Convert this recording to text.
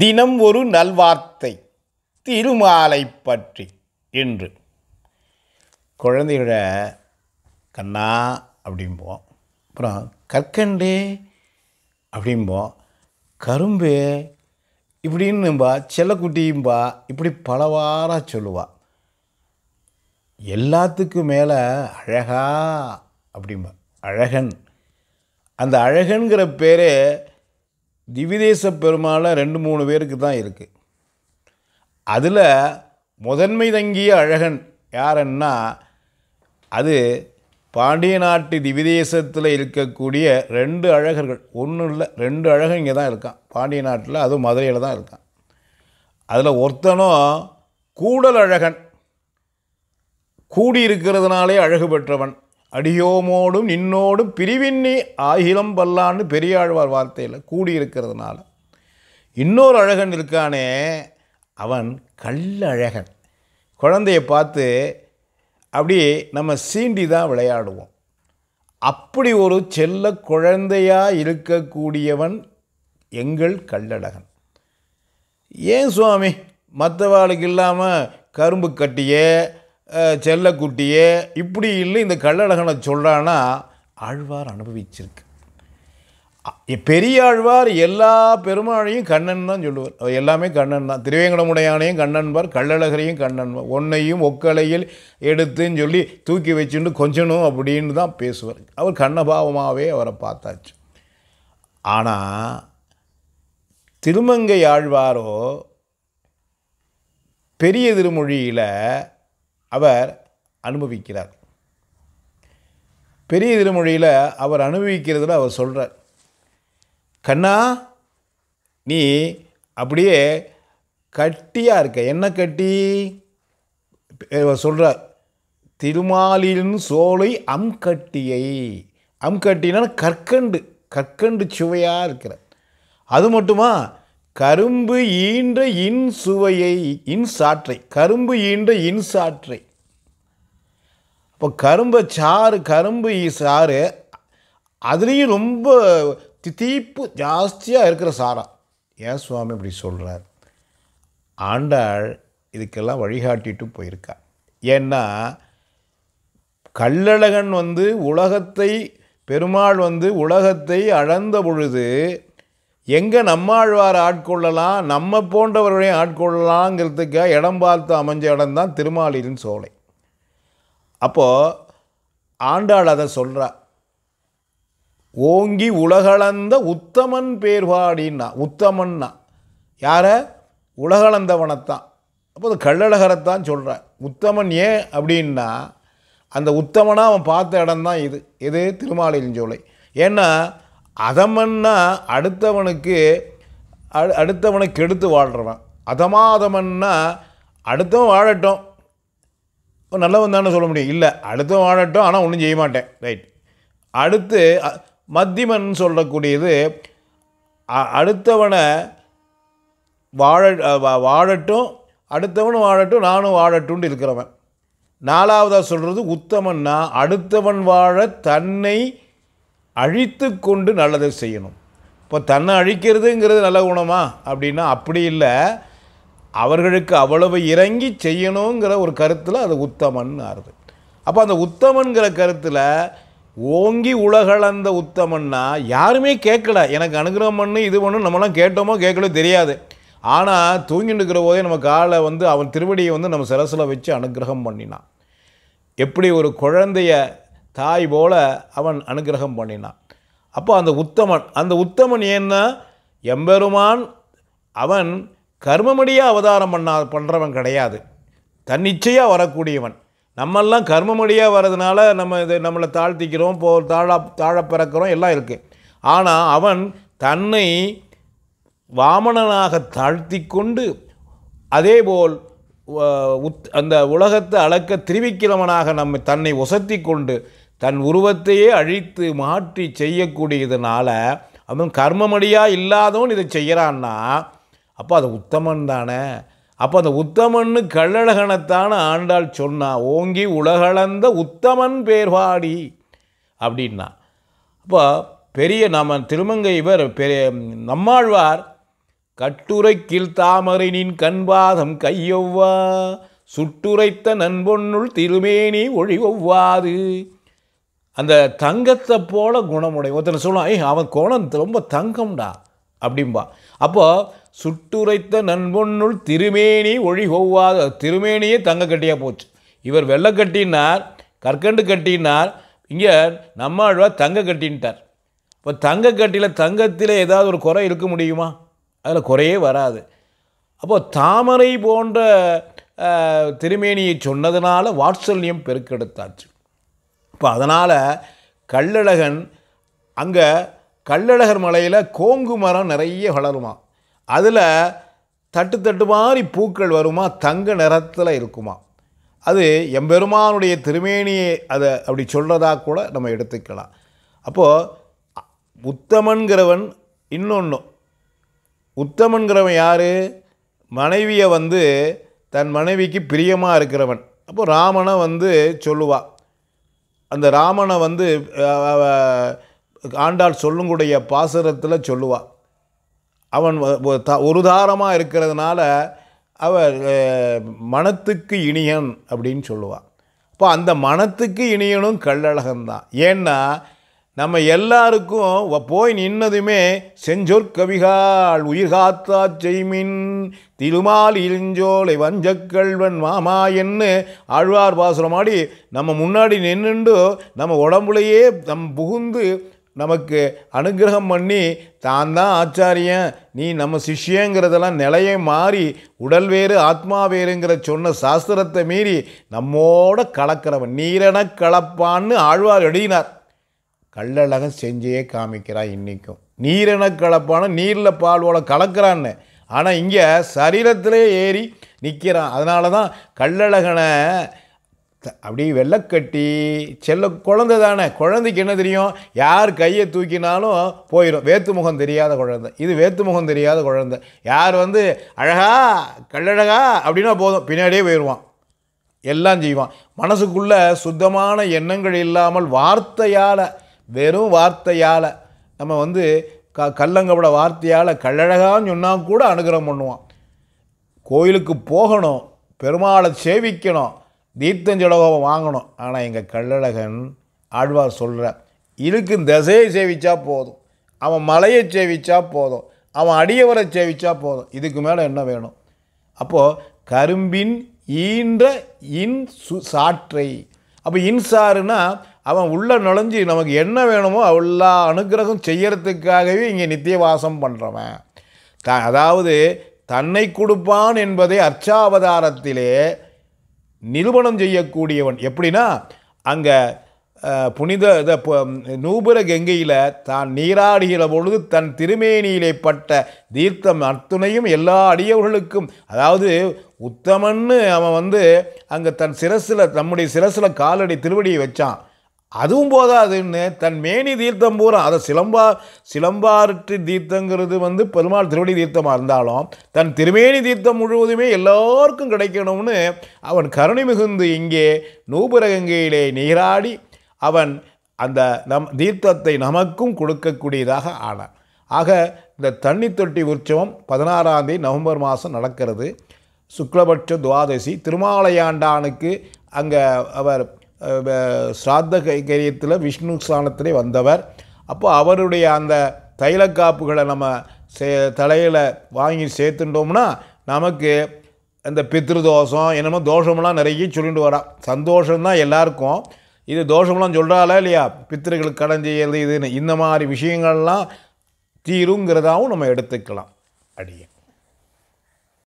தினம் ஒரு நல்வார்த்தை திருமாலை பற்றி என்று குழந்தைகள கண்ணா அப்படிம்போம் அப்புறம் கற்கண்டே அப்படிம்போம் கரும்பு இப்படின்னும்பா செல்லக்குட்டியும்பா இப்படி பலவாராக சொல்லுவா எல்லாத்துக்கும் மேலே அழகா அப்படிம்பா அழகன் அந்த அழகன்கிற பேரே திவிதேச பெருமாளை ரெண்டு மூணு பேருக்கு தான் இருக்குது அதில் முதன்மை தங்கிய அழகன் யாருன்னா அது பாண்டிய நாட்டு திவிதேசத்தில் இருக்கக்கூடிய ரெண்டு அழகர்கள் ஒன்றும் இல்லை ரெண்டு அழகன் இங்கே தான் இருக்கான் பாண்டிய நாட்டில் அதுவும் மதுரையில் தான் இருக்கான் அதில் ஒருத்தனும் கூடல் அழகன் கூடி இருக்கிறதுனாலே அழகு பெற்றவன் அடியோமோடும் நின்னோடும் பிரிவின்னி ஆகிலம் பல்லான்னு பெரியாழ்வார் வார்த்தையில் கூடியிருக்கிறதுனால இன்னொரு அழகன் இருக்கானே அவன் கல்லழகன் குழந்தைய பார்த்து அப்படி நம்ம சீண்டி தான் விளையாடுவோம் அப்படி ஒரு செல்ல குழந்தையாக இருக்கக்கூடியவன் எங்கள் கல்லழகன் ஏன் சுவாமி மற்றவாளுக்கு இல்லாமல் கரும்பு கட்டியே செல்லக்குட்டியே இப்படி இல்லை இந்த கள்ளழகனை சொல்கிறான்னா ஆழ்வார் அனுபவிச்சிருக்கு பெரிய ஆழ்வார் எல்லா பெருமாளையும் கண்ணன் தான் சொல்லுவார் எல்லாமே கண்ணன் தான் திருவேங்கடமுடையானையும் கண்ணன்பார் கள்ளழகரையும் கண்ணன்பார் ஒன்னையும் ஒக்கலையில் எடுத்துன்னு சொல்லி தூக்கி வச்சுட்டு கொஞ்சணும் அப்படின்னு தான் பேசுவார் அவர் கண்ணபாவமாகவே அவரை பார்த்தாச்சு ஆனால் திருமங்கை ஆழ்வாரோ பெரிய திருமொழியில் அவர் அனுபவிக்கிறார் பெரிய திருமொழியில் அவர் அனுபவிக்கிறதுல அவர் சொல்கிறார் கண்ணா நீ அப்படியே கட்டியாக இருக்க என்ன கட்டி சொல்கிறார் திருமாலின் சோலை அம்கட்டியை அம்கட்டினா கற்கண்டு கற்கண்டு சுவையாக இருக்கிற அது மட்டுமா கரும்பு ஈன்ற இன் சுவையை இன் சாற்றை கரும்பு ஈன்ற இன் சாற்றை இப்போ கரும்பு சாறு கரும்பு சாறு அதுலேயும் ரொம்ப தீப்பு ஜாஸ்தியாக இருக்கிற சாரா ஏன் சுவாமி இப்படி சொல்கிறார் ஆண்டாள் இதுக்கெல்லாம் வழிகாட்டிட்டு போயிருக்கா ஏன்னா கல்லழகன் வந்து உலகத்தை பெருமாள் வந்து உலகத்தை அளந்த பொழுது எங்கே நம்மாழ்வார் ஆட்கொள்ளலாம் நம்ம போன்றவர்களையும் ஆட்கொள்ளலாங்கிறதுக்காக இடம் பார்த்து அமைஞ்ச இடம்தான் திருமாலின் சோலை அப்போது ஆண்டாள் அதை சொல்கிறா ஓங்கி உலகளந்த உத்தமன் பேர்வாடின்னா உத்தமன்னா யாரை உலகளந்தவனைத்தான் அப்போ அது கள்ளழகரைத்தான் சொல்கிற உத்தமன் ஏன் அப்படின்னா அந்த உத்தமனாக அவன் பார்த்த இடம்தான் இது இது திருமாலின்சோலை ஏன்னா அதமன்னா அடுத்தவனுக்கு அடுத்தவனை கெடுத்து வாழ்கிறவன் அதமாதமன்னா அடுத்தவன் வாழட்டும் இப்போ நல்லவன் தானே சொல்ல முடியும் இல்லை அடுத்து வாழட்டும் ஆனால் ஒன்றும் செய்ய மாட்டேன் ரைட் அடுத்து மத்தியமன் சொல்லக்கூடியது அடுத்தவனை வாழ வாழட்டும் அடுத்தவனும் வாழட்டும் நானும் வாழட்டும்னு இருக்கிறவன் நாலாவதாக சொல்கிறது உத்தமன்னா அடுத்தவன் வாழ தன்னை அழித்து கொண்டு நல்லதை செய்யணும் இப்போ தன்னை அழிக்கிறதுங்கிறது நல்ல குணமா அப்படின்னா அப்படி இல்லை அவர்களுக்கு அவ்வளவு இறங்கி செய்யணுங்கிற ஒரு கருத்தில் அது உத்தமன் ஆறுது அப்போ அந்த உத்தமன்கிற கருத்தில் ஓங்கி உலகளந்த உத்தமன்னா யாருமே கேட்கல எனக்கு அனுகிரகம் பண்ணு இது பண்ணு நம்மளாம் கேட்டோமோ கேட்கலோ தெரியாது ஆனால் தூங்கிட்டு இருக்கிற போதே நம்ம காலை வந்து அவன் திருவடியை வந்து நம்ம சிரசில் வச்சு அனுகிரகம் பண்ணினான் எப்படி ஒரு குழந்தைய தாய் போல அவன் அனுகிரகம் பண்ணினான் அப்போ அந்த உத்தமன் அந்த உத்தமன் ஏன்னா எம்பெருமான் அவன் கர்மமடியாக அவதாரம் பண்ணா பண்ணுறவன் கிடையாது தன்னிச்சையாக வரக்கூடியவன் நம்மெல்லாம் கர்மமடியாக வர்றதுனால நம்ம இது நம்மளை தாழ்த்திக்கிறோம் போ தாழ தாழ பிறக்கிறோம் எல்லாம் இருக்குது ஆனால் அவன் தன்னை வாமணனாக தாழ்த்தி கொண்டு அதேபோல் உத் அந்த உலகத்தை அளக்க திருவிக்கிறவனாக நம்ம தன்னை ஒசத்தி கொண்டு தன் உருவத்தையே அழித்து மாற்றி செய்யக்கூடியதுனால அவன் கர்மமடியாக இல்லாதவன் இதை செய்கிறான்னா அப்போ அது உத்தமன் தானே அப்போ அந்த உத்தமன்னு கள்ளழகனைத்தான ஆண்டாள் சொன்னா ஓங்கி உலகளந்த உத்தமன் பேர்வாடி அப்படின்னா அப்போ பெரிய நம்ம திருமங்கை இவர் பெரிய நம்மாழ்வார் கட்டுரை கீழ் தாமரினின் கண்பாதம் கையொவ்வா சுட்டுரைத்த நண்பொன்னுள் திருமேனி ஒழிவவ்வாது அந்த தங்கத்தை போல குணமுடைய ஒருத்தனை சொல்லுவான் ஐய் அவன் கோணம் ரொம்ப தங்கம்டா அப்படிம்பா அப்போது சுட்டுரைத்த நண்பொன்னுள் திருமேனி ஒழி ஒவ்வாத திருமேனியே தங்க கட்டியாக போச்சு இவர் வெள்ளை கட்டினார் கற்கண்டு கட்டினார் இங்கே நம்மாழ்வார் தங்க கட்டின்ட்டார் இப்போ தங்க கட்டியில் தங்கத்தில் ஏதாவது ஒரு குறை இருக்க முடியுமா அதில் குறையே வராது அப்போது தாமரை போன்ற திருமேனியை சொன்னதுனால வாட்சல்யம் பெருக்கெடுத்தாச்சு இப்போ அதனால் கள்ளழகன் அங்கே கள்ளழகர் மலையில் கோங்கு மரம் நிறைய வளருமா அதில் தட்டு தட்டு மாதிரி பூக்கள் வருமா தங்க நிறத்தில் இருக்குமா அது எம்பெருமானுடைய திருமேனியை அதை அப்படி சொல்கிறதா கூட நம்ம எடுத்துக்கலாம் அப்போது உத்தமன்கிறவன் இன்னொன்று உத்தமன்கிறவன் யார் மனைவியை வந்து தன் மனைவிக்கு பிரியமாக இருக்கிறவன் அப்போ ராமனை வந்து சொல்லுவா அந்த ராமனை வந்து ஆண்டாள் சொல்லுங்குடைய பாசுரத்தில் சொல்லுவாள் அவன் ஒரு தாரமாக இருக்கிறதுனால அவர் மனத்துக்கு இனியன் அப்படின்னு சொல்லுவாள் இப்போ அந்த மனத்துக்கு இனியனும் கள்ளழகன்தான் ஏன்னா நம்ம எல்லாருக்கும் போய் நின்னதுமே செஞ்சொற்கவிகால் உயிர்காத்தா செய்மின் திருமால் இழிஞ்சோலை வஞ்சக்கல்வன் மாமா என்று ஆழ்வார் பாசுரமாடி நம்ம முன்னாடி நின்றுண்டு நம்ம உடம்புலையே நம் புகுந்து நமக்கு அனுகிரகம் பண்ணி தான் தான் ஆச்சாரியன் நீ நம்ம சிஷ்யங்கிறதெல்லாம் நிலையை மாறி உடல் வேறு ஆத்மா வேறுங்கிற சொன்ன சாஸ்திரத்தை மீறி நம்மோட கலக்கிறவன் நீரென கலப்பான்னு ஆழ்வார் எழுதினார் கள்ளழகன் செஞ்சே காமிக்கிறான் இன்றைக்கும் நீரென கலப்பான நீரில் பால்வோட கலக்கிறான்னு ஆனால் இங்கே சரீரத்திலே ஏறி நிற்கிறான் அதனால தான் கள்ளழகனை அப்படி வெள்ளக்கட்டி செல்ல குழந்தை தானே குழந்தைக்கு என்ன தெரியும் யார் கையை தூக்கினாலும் போயிடும் வேத்து முகம் தெரியாத குழந்தை இது வேத்து முகம் தெரியாத குழந்தை யார் வந்து அழகா கல்லழகா அப்படின்னா போதும் பின்னாடியே போயிடுவான் எல்லாம் செய்வான் மனசுக்குள்ளே சுத்தமான எண்ணங்கள் இல்லாமல் வார்த்தையால் வெறும் வார்த்தையால் நம்ம வந்து க கல்லங்கப்பட வார்த்தையால் கல்லழகான்னு சொன்னால் கூட அனுகிரகம் பண்ணுவான் கோயிலுக்கு போகணும் பெருமாளை சேவிக்கணும் தீர்த்தஞ்சலோகம் வாங்கணும் ஆனால் எங்கள் கள்ளழகன் ஆழ்வார் சொல்கிறார் இருக்கும் திசையை சேவிச்சா போதும் அவன் மலையை சேவிச்சா போதும் அவன் அடியவரை சேவிச்சா போதும் இதுக்கு மேலே என்ன வேணும் அப்போது கரும்பின் ஈன்ற இன் சு சாற்றை அப்போ இன்சாருனா அவன் உள்ளே நுழைஞ்சு நமக்கு என்ன வேணுமோ எல்லா அனுகிரகம் செய்யறதுக்காகவே இங்கே நித்திய வாசம் பண்ணுறவன் த அதாவது தன்னை கொடுப்பான் என்பதை அர்ச்சாவதாரத்திலே நிறுவனம் செய்யக்கூடியவன் எப்படின்னா அங்கே புனித இதை நூபுர கங்கையில் தான் நீராடுகிற பொழுது தன் திருமேனியிலே பட்ட தீர்த்தம் அத்துணையும் எல்லா அடியவர்களுக்கும் அதாவது உத்தமன்னு அவன் வந்து அங்கே தன் சிரசில் நம்முடைய சிரசில் காலடி திருவடியை வச்சான் அதுவும் போதாதுன்னு தன் மேனி தீர்த்தம் பூரா அதை சிலம்பா சிலம்பாற்று தீர்த்தங்கிறது வந்து பெருமாள் திருவடி தீர்த்தமாக இருந்தாலும் தன் திருமேனி தீர்த்தம் முழுவதுமே எல்லோருக்கும் கிடைக்கணும்னு அவன் கருணை மிகுந்து இங்கே நூபுரகங்கையிலே நீராடி அவன் அந்த நம் தீர்த்தத்தை நமக்கும் கொடுக்கக்கூடியதாக ஆனான் ஆக இந்த தண்ணி தொட்டி உற்சவம் பதினாறாம் தேதி நவம்பர் மாதம் நடக்கிறது சுக்லபட்ச துவாதசி திருமாலையாண்டானுக்கு அங்கே அவர் ஸ்ராத்த கைகரியத்தில் விஷ்ணு ஸ்தானத்திலே வந்தவர் அப்போ அவருடைய அந்த தைல காப்புகளை நம்ம சே தலையில் வாங்கி சேர்த்துட்டோம்னா நமக்கு இந்த பித்ருதோஷம் என்னமோ தோஷமெல்லாம் நிறைய சொல்லிட்டு வரான் சந்தோஷம்தான் எல்லாருக்கும் இது தோஷமெல்லாம் சொல்கிறாளா இல்லையா பித்திருக்களுக்கு கடன் செய்யறது இதுன்னு இந்த மாதிரி விஷயங்கள்லாம் தீருங்கிறதாகவும் நம்ம எடுத்துக்கலாம் அடியே